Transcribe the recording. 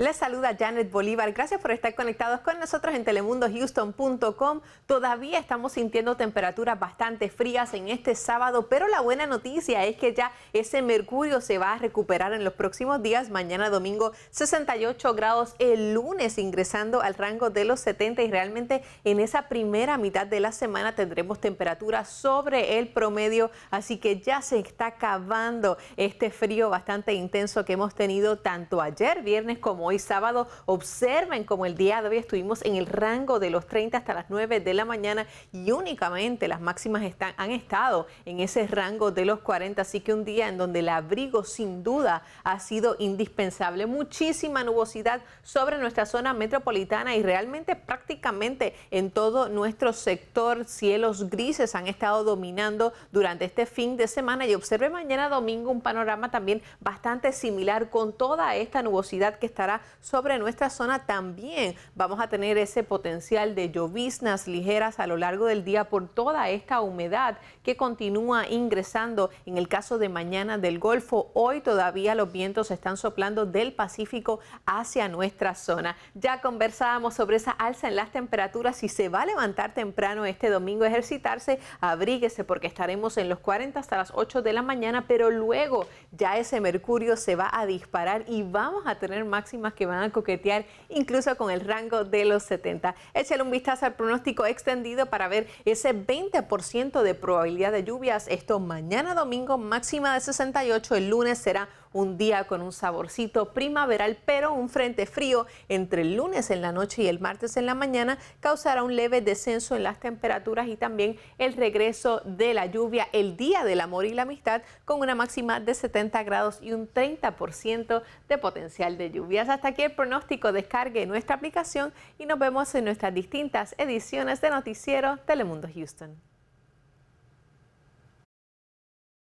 Les saluda Janet Bolívar. Gracias por estar conectados con nosotros en telemundohouston.com. Todavía estamos sintiendo temperaturas bastante frías en este sábado, pero la buena noticia es que ya ese mercurio se va a recuperar en los próximos días. Mañana domingo 68 grados, el lunes ingresando al rango de los 70 y realmente en esa primera mitad de la semana tendremos temperaturas sobre el promedio, así que ya se está acabando este frío bastante intenso que hemos tenido tanto ayer viernes como hoy hoy sábado. Observen como el día de hoy estuvimos en el rango de los 30 hasta las 9 de la mañana y únicamente las máximas han estado en ese rango de los 40, así que un día en donde el abrigo sin duda ha sido indispensable. Muchísima nubosidad sobre nuestra zona metropolitana y realmente prácticamente en todo nuestro sector cielos grises han estado dominando durante este fin de semana y observe mañana domingo un panorama también bastante similar con toda esta nubosidad que estará sobre nuestra zona también. Vamos a tener ese potencial de lloviznas ligeras a lo largo del día por toda esta humedad que continúa ingresando. En el caso de mañana del Golfo, hoy todavía los vientos están soplando del Pacífico hacia nuestra zona. Ya conversábamos sobre esa alza en las temperaturas. Si se va a levantar temprano este domingo a ejercitarse, abríguese porque estaremos en los 40 hasta las 8 de la mañana, pero luego ya ese mercurio se va a disparar y vamos a tener máximas que van a coquetear incluso con el rango de los 70. Échale un vistazo al pronóstico extendido para ver ese 20% de probabilidad de lluvias. Esto mañana domingo máxima de 68, el lunes será un día con un saborcito primaveral, pero un frente frío entre el lunes en la noche y el martes en la mañana causará un leve descenso en las temperaturas y también el regreso de la lluvia el día del amor y la amistad con una máxima de 70 grados y un 30% de potencial de lluvias. Hasta aquí el pronóstico, descargue nuestra aplicación y nos vemos en nuestras distintas ediciones de Noticiero Telemundo Houston.